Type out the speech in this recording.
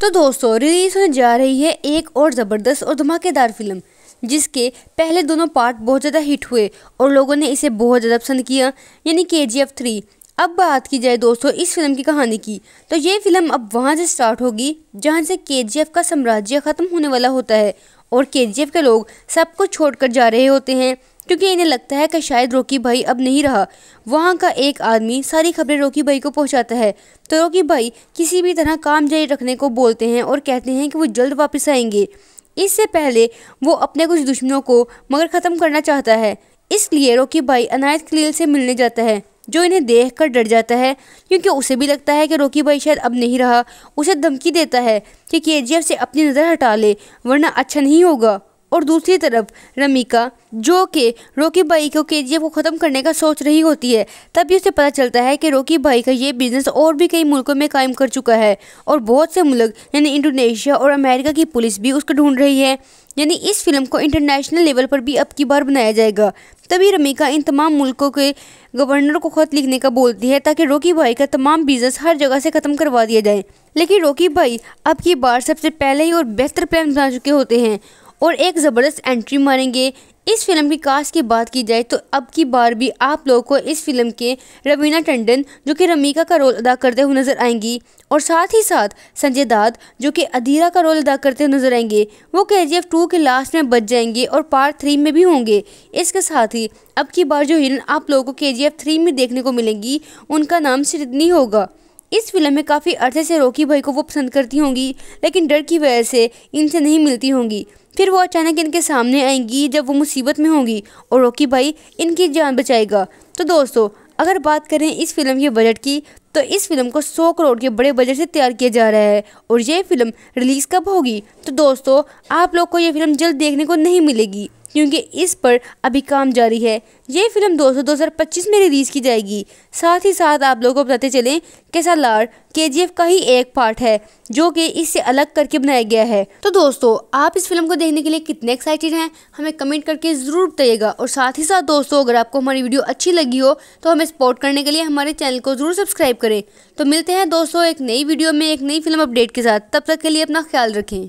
तो दोस्तों रिलीज होने जा रही है एक और ज़बरदस्त और धमाकेदार फिल्म जिसके पहले दोनों पार्ट बहुत ज़्यादा हिट हुए और लोगों ने इसे बहुत ज़्यादा पसंद किया यानी के जी एफ थ्री अब बात की जाए दोस्तों इस फिल्म की कहानी की तो ये फिल्म अब वहाँ से स्टार्ट होगी जहाँ से के जी एफ का साम्राज्य ख़त्म होने वाला होता है और के जी एफ के लोग सब कुछ छोड़ कर जा रहे होते हैं क्योंकि इन्हें लगता है कि शायद रोकी भाई अब नहीं रहा वहाँ का एक आदमी सारी खबरें रोकी भाई को पहुँचाता है तो रोकी भाई किसी भी तरह काम जारी रखने को बोलते हैं और कहते हैं कि वो जल्द वापस आएंगे इससे पहले वो अपने कुछ दुश्मनों को मगर ख़त्म करना चाहता है इसलिए रोकी भाई अनायत खलील से मिलने जाता है जो इन्हें देख कर डर जाता है क्योंकि उसे भी लगता है कि रोकी भाई शायद अब नहीं रहा उसे धमकी देता है कि के से अपनी नज़र हटा ले वरना अच्छा नहीं होगा और दूसरी तरफ रमिका जो कि रोकी भाई को के को ख़त्म करने का सोच रही होती है तभी उसे पता चलता है कि रोकी भाई का ये बिज़नेस और भी कई मुल्कों में कायम कर चुका है और बहुत से मुल्क यानी इंडोनेशिया और अमेरिका की पुलिस भी उसको ढूंढ रही है यानी इस फिल्म को इंटरनेशनल लेवल पर भी अब की बार बनाया जाएगा तभी रमिका इन तमाम मुल्कों के गवर्नर को ख़त लिखने का बोलती है ताकि रोकी भाई का तमाम बिजनेस हर जगह से ख़त्म करवा दिया जाए लेकिन रोकी भाई अब की बार सबसे पहले ही और बेहतर प्लान बना चुके होते हैं और एक ज़बरदस्त एंट्री मारेंगे इस फिल्म की कास्ट की बात की जाए तो अब की बार भी आप लोगों को इस फिल्म के रवीना टंडन जो कि रमीका का रोल अदा करते हुए नज़र आएंगी और साथ ही साथ संजय दाद जो कि अधीरा का रोल अदा करते हुए नज़र आएंगे वो के जी एफ टू के लास्ट में बच जाएंगे और पार्ट थ्री में भी होंगे इसके साथ ही अब की बार जो हिरन आप लोगों को के जी एफ थ्री में देखने को मिलेंगी उनका नाम सिडनी होगा इस फिल्म में काफ़ी अरसे से रोकी भाई को वो पसंद करती होंगी लेकिन डर की वजह से इनसे नहीं मिलती होंगी फिर वो अचानक इनके सामने आएंगी जब वो मुसीबत में होंगी और रोकी भाई इनकी जान बचाएगा तो दोस्तों अगर बात करें इस फिल्म के बजट की तो इस फिल्म को 100 करोड़ के बड़े बजट से तैयार किया जा रहा है और ये फिल्म रिलीज़ कब होगी तो दोस्तों आप लोग को ये फिल्म जल्द देखने को नहीं मिलेगी क्योंकि इस पर अभी काम जारी है ये फिल्म दोस्तों पच्चीस में रिलीज़ की जाएगी साथ ही साथ आप लोगों को बताते चलें कि सालार के का ही एक पार्ट है जो कि इससे अलग करके बनाया गया है तो दोस्तों आप इस फिल्म को देखने के लिए कितने एक्साइटेड हैं हमें कमेंट करके ज़रूर बताइएगा और साथ ही साथ दोस्तों अगर आपको हमारी वीडियो अच्छी लगी हो तो हमें सपोर्ट करने के लिए हमारे चैनल को ज़रूर सब्सक्राइब करें तो मिलते हैं दोस्तों एक नई वीडियो में एक नई फिल्म अपडेट के साथ तब तक के लिए अपना ख्याल रखें